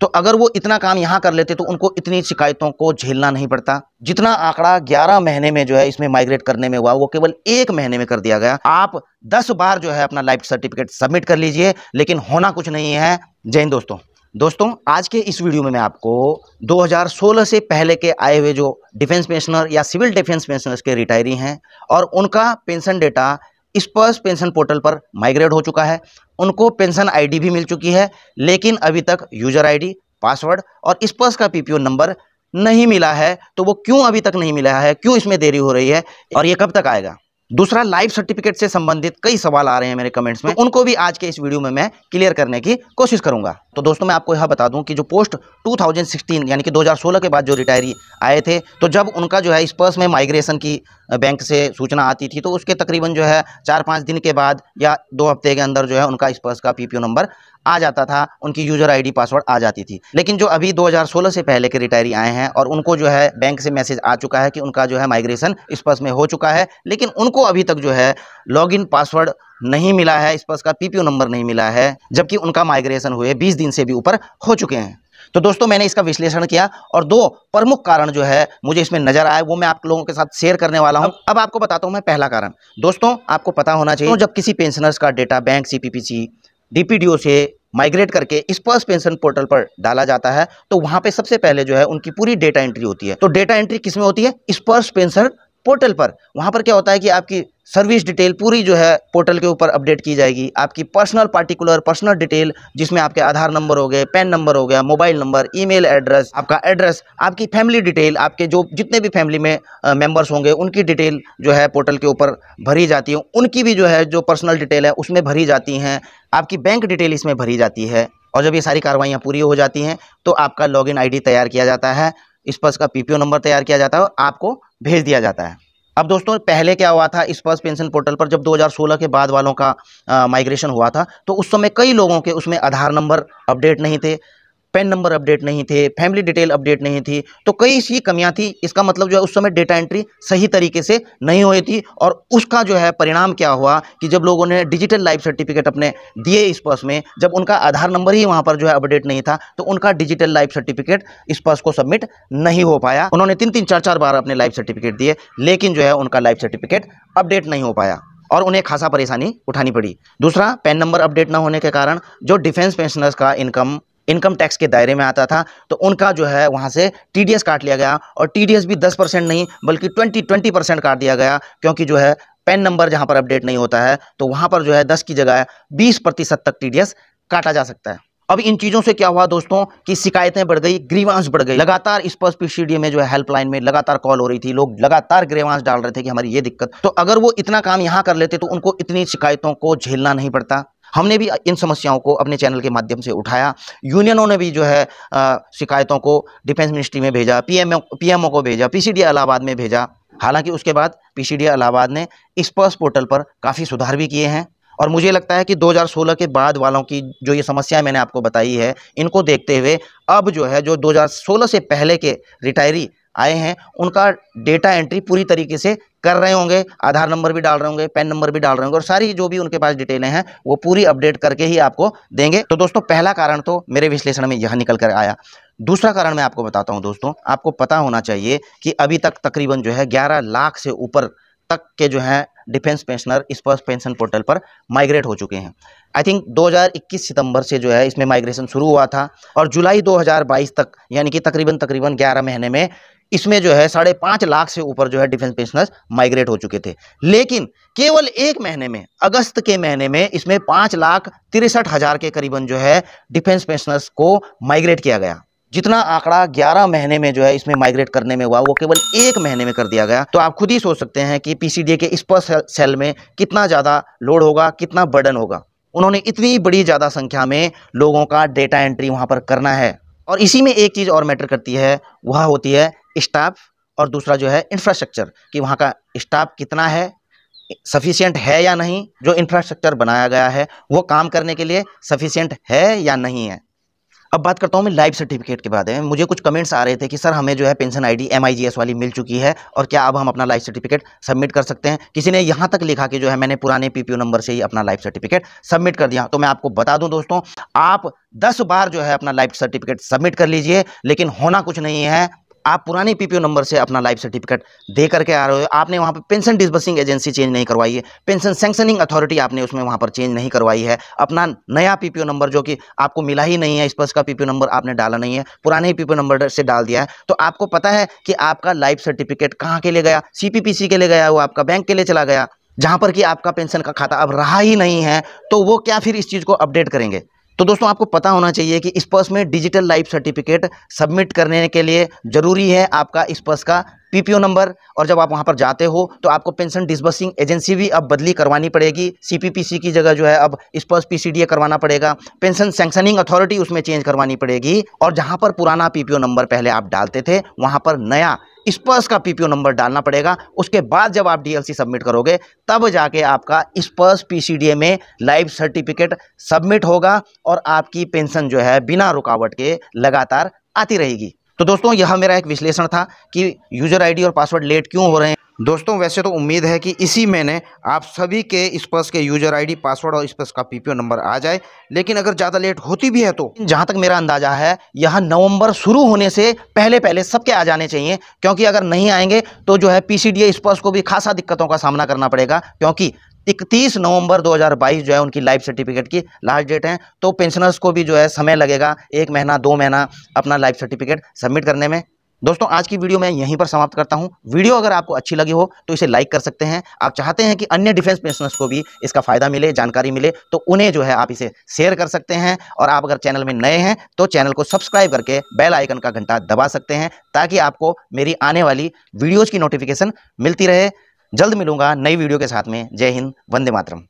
तो अगर वो इतना काम यहाँ कर लेते तो उनको इतनी शिकायतों को झेलना नहीं पड़ता जितना आंकड़ा 11 महीने में जो है इसमें माइग्रेट करने में हुआ वो केवल एक महीने में कर दिया गया आप 10 बार जो है अपना लाइफ सर्टिफिकेट सबमिट कर लीजिए लेकिन होना कुछ नहीं है जय हिंद दोस्तों दोस्तों आज के इस वीडियो में मैं आपको 2016 से पहले के आए हुए जो डिफेंस पेंशनर या सिविल डिफेंस पेंशनर्स के रिटायरी हैं और उनका pension data SPARSH pension portal पर माइग्रेट हो चुका है उनको पेंशन आईडी भी मिल चुकी है लेकिन अभी तक यूजर आईडी पासवर्ड और स्पर्स का पीपीओ नंबर नहीं मिला है तो वो क्यों अभी तक नहीं मिला है क्यों इसमें देरी हो रही है और ये कब तक आएगा दूसरा लाइफ सर्टिफिकेट से संबंधित कई सवाल आ रहे हैं मेरे कमेंट्स में तो उनको भी आज के इस वीडियो में मैं क्लियर करने की कोशिश करूंगा तो दोस्तों मैं आपको यह बता दूं कि जो पोस्ट 2016 यानी कि 2016 के बाद जो रिटायरी आए थे तो जब उनका जो है इस पर्स में माइग्रेशन की बैंक से सूचना आती थी तो उसके तकरीबन जो है चार पाँच दिन के बाद या दो हफ्ते के अंदर जो है उनका इस पर्स का पी नंबर आ जाता था उनकी यूज़र आईडी पासवर्ड आ जाती थी लेकिन जो अभी 2016 से पहले के रिटायरी आए हैं और उनको जो है बैंक से मैसेज आ चुका है कि उनका जो है माइग्रेशन स्पर्स में हो चुका है लेकिन उनको अभी तक जो है लॉगिन पासवर्ड नहीं मिला है स्पर्स का पीपीओ नंबर नहीं मिला है जबकि उनका माइग्रेशन हुए बीस दिन से भी ऊपर हो चुके हैं तो दोस्तों मैंने इसका विश्लेषण किया और दो प्रमुख कारण जो है मुझे इसमें नजर आए वो मैं आप लोगों के साथ शेयर करने वाला हूं अब आपको बताता हूं मैं पहला कारण दोस्तों आपको पता होना चाहिए तो जब किसी पेंशनर्स का डेटा बैंक सीपीपीसी डीपीडीओ से माइग्रेट करके स्पर्स पेंशन पोर्टल पर डाला जाता है तो वहां पे सबसे पहले जो है उनकी पूरी डेटा एंट्री होती है तो डेटा एंट्री किसमें होती है स्पर्स पेंशन पोर्टल पर वहाँ पर क्या होता है कि आपकी सर्विस डिटेल पूरी जो है पोर्टल के ऊपर अपडेट की जाएगी आपकी पर्सनल पार्टिकुलर पर्सनल डिटेल जिसमें आपके आधार नंबर हो गए पैन नंबर हो गया मोबाइल नंबर ईमेल एड्रेस आपका एड्रेस आपकी फैमिली डिटेल आपके जो जितने भी फैमिली में मेंबर्स होंगे उनकी डिटेल जो है पोर्टल के ऊपर भरी जाती है उनकी भी जो है जो पर्सनल डिटेल है उसमें भरी जाती हैं आपकी बैंक डिटेल इसमें भरी जाती है और जब ये सारी कार्रवाइयाँ पूरी हो जाती हैं तो आपका लॉग इन तैयार किया जाता है इस पर इसका पी नंबर तैयार किया जाता है और आपको भेज दिया जाता है अब दोस्तों पहले क्या हुआ था इस पर्स पेंशन पोर्टल पर जब 2016 के बाद वालों का माइग्रेशन हुआ था तो उस समय कई लोगों के उसमें आधार नंबर अपडेट नहीं थे पैन नंबर अपडेट नहीं थे फैमिली डिटेल अपडेट नहीं थी तो कई सी कमियां थी इसका मतलब जो है उस समय डेटा एंट्री सही तरीके से नहीं हुई थी और उसका जो है परिणाम क्या हुआ कि जब लोगों ने डिजिटल लाइफ सर्टिफिकेट अपने दिए इस पर्स में जब उनका आधार नंबर ही वहाँ पर जो है अपडेट नहीं था तो उनका डिजिटल लाइफ सर्टिफिकेट इस पर्स को सबमिट नहीं हो पाया उन्होंने तीन तीन चार चार बार अपने लाइफ सर्टिफिकेट दिए लेकिन जो है उनका लाइफ सर्टिफिकेट अपडेट नहीं हो पाया और उन्हें खासा परेशानी उठानी पड़ी दूसरा पैन नंबर अपडेट ना होने के कारण जो डिफेंस पेंशनर्स का इनकम इनकम टैक्स के दायरे में आता था तो उनका जो है वहाँ से टी काट लिया गया और टी भी दस नहीं बल्कि ट्वेंटी ट्वेंटी काट दिया गया क्योंकि जो है पेन नंबर जहाँ पर अपडेट नहीं होता है तो वहाँ पर जो है दस की जगह बीस प्रतिशत तक टी काटा जा सकता है अब इन चीज़ों से क्या हुआ दोस्तों कि शिकायतें बढ़ गई ग्रीवांश बढ़ गई लगातार इस पर में जो है हेल्पलाइन में लगातार कॉल हो रही थी लोग लगातार ग्रीवांश डाल रहे थे कि हमारी ये दिक्कत तो अगर वो इतना काम यहाँ कर लेते तो उनको इतनी शिकायतों को झेलना नहीं पड़ता हमने भी इन समस्याओं को अपने चैनल के माध्यम से उठाया यूनियनों ने भी जो है शिकायतों को डिफेंस मिनिस्ट्री में भेजा पीएमओ पीएमओ को भेजा पीसीडी इलाहाबाद में भेजा हालांकि उसके बाद पीसीडी इलाहाबाद ने स्पर्स पोर्टल पर काफ़ी सुधार भी किए हैं और मुझे लगता है कि 2016 के बाद वालों की जो ये समस्याएं मैंने आपको बताई है इनको देखते हुए अब जो है जो 2016 से पहले के रिटायरी आए हैं उनका डेटा एंट्री पूरी तरीके से कर रहे होंगे आधार नंबर भी डाल रहे होंगे पैन नंबर भी डाल रहे होंगे और सारी जो भी उनके पास डिटेलें हैं वो पूरी अपडेट करके ही आपको देंगे तो दोस्तों पहला कारण तो मेरे विश्लेषण में यह निकल कर आया दूसरा कारण मैं आपको बताता हूँ दोस्तों आपको पता होना चाहिए कि अभी तक तकरीबन जो है ग्यारह लाख से ऊपर तक के जो हैं डिफेंस पेंशनर इस पर पेंशन पोर्टल पर माइग्रेट हो चुके हैं आई थिंक 2021 सितंबर से जो है इसमें माइग्रेशन शुरू हुआ था और जुलाई 2022 तक यानी कि तकरीबन तकरीबन 11 महीने में इसमें जो है साढ़े पाँच लाख से ऊपर जो है डिफेंस पेंशनर्स माइग्रेट हो चुके थे लेकिन केवल एक महीने में अगस्त के महीने में इसमें पाँच लाख तिरसठ हज़ार के करीबन जो है डिफेंस पेंशनर्स को माइग्रेट किया गया जितना आंकड़ा ग्यारह महीने में जो है इसमें माइग्रेट करने में हुआ वो केवल एक महीने में कर दिया गया तो आप खुद ही सोच सकते हैं कि पीसीडीए के इस पर सेल में कितना ज़्यादा लोड होगा कितना बर्डन होगा उन्होंने इतनी बड़ी ज़्यादा संख्या में लोगों का डेटा एंट्री वहाँ पर करना है और इसी में एक चीज़ और मैटर करती है वह होती है स्टाफ और दूसरा जो है इंफ्रास्ट्रक्चर कि वहाँ का स्टाफ कितना है सफिशियंट है या नहीं जो इंफ्रास्ट्रक्चर बनाया गया है वो काम करने के लिए सफिशियंट है या नहीं है अब बात करता हूँ मैं लाइफ सर्टिफिकेट के बारे में मुझे कुछ कमेंट्स आ रहे थे कि सर हमें जो है पेंशन आईडी एमआईजीएस वाली मिल चुकी है और क्या अब हम अपना लाइफ सर्टिफिकेट सबमिट कर सकते हैं किसी ने यहाँ तक लिखा कि जो है मैंने पुराने पीपीओ नंबर से ही अपना लाइफ सर्टिफिकेट सबमिट कर दिया तो मैं आपको बता दूँ दोस्तों आप दस बार जो है अपना लाइफ सर्टिफिकेट सबमिट कर लीजिए लेकिन होना कुछ नहीं है आप पुराने पीपीओ नंबर से अपना लाइफ सर्टिफिकेट दे करके आ रहे हो आपने वहाँ पर पेंशन डिसबर्सिंग एजेंसी चेंज नहीं करवाई है पेंशन सेंक्शनिंग अथॉरिटी आपने उसमें वहाँ पर चेंज नहीं करवाई है अपना नया पीपीओ नंबर जो कि आपको मिला ही नहीं है स्पर्श का पीपीओ नंबर आपने डाला नहीं है पुराने ही पीपीओ नंबर से डाल दिया है तो आपको पता है कि आपका लाइफ सर्टिफिकेट कहाँ के लिए गया सी के लिए गया वो आपका बैंक के लिए चला गया जहाँ पर कि आपका पेंशन का खाता अब रहा ही नहीं है तो वो क्या फिर इस चीज़ को अपडेट करेंगे तो दोस्तों आपको पता होना चाहिए कि इस पर्स में डिजिटल लाइफ सर्टिफिकेट सबमिट करने के लिए ज़रूरी है आपका इस पर्स का पीपीओ नंबर और जब आप वहाँ पर जाते हो तो आपको पेंशन डिसबर्सिंग एजेंसी भी अब बदली करवानी पड़ेगी सीपीपीसी की जगह जो है अब इस पर पीसीडीए करवाना पड़ेगा पेंशन सैंक्शनिंग अथॉरिटी उसमें चेंज करवानी पड़ेगी और जहाँ पर पुराना पीपीओ नंबर पहले आप डालते थे वहाँ पर नया स्पर्स का पीपीओ नंबर डालना पड़ेगा उसके बाद जब आप डीएलसी सबमिट करोगे तब जाके आपका स्पर्स पीसीडीए में लाइव सर्टिफिकेट सबमिट होगा और आपकी पेंशन जो है बिना रुकावट के लगातार आती रहेगी तो दोस्तों यह मेरा एक विश्लेषण था कि यूज़र आईडी और पासवर्ड लेट क्यों हो रहे हैं दोस्तों वैसे तो उम्मीद है कि इसी महीने आप सभी के स्पर्स के यूजर आईडी पासवर्ड और स्पर्स का पीपीओ नंबर आ जाए लेकिन अगर ज़्यादा लेट होती भी है तो जहाँ तक मेरा अंदाजा है यहाँ नवंबर शुरू होने से पहले पहले सबके आ जाने चाहिए क्योंकि अगर नहीं आएंगे तो जो है पीसीडीए स्पर्स को भी खासा दिक्कतों का सामना करना पड़ेगा क्योंकि इकतीस नवंबर 2022 जो है उनकी लाइफ सर्टिफिकेट की लास्ट डेट है तो पेंशनर्स को भी जो है समय लगेगा एक महीना दो महीना अपना लाइफ सर्टिफिकेट सबमिट करने में दोस्तों आज की वीडियो मैं यहीं पर समाप्त करता हूं वीडियो अगर आपको अच्छी लगी हो तो इसे लाइक कर सकते हैं आप चाहते हैं कि अन्य डिफेंस पेंशनर्स को भी इसका फ़ायदा मिले जानकारी मिले तो उन्हें जो है आप इसे शेयर कर सकते हैं और आप अगर चैनल में नए हैं तो चैनल को सब्सक्राइब करके बेल आइकन का घंटा दबा सकते हैं ताकि आपको मेरी आने वाली वीडियोज़ की नोटिफिकेशन मिलती रहे जल्द मिलूंगा नई वीडियो के साथ में जय हिंद वंदे मातरम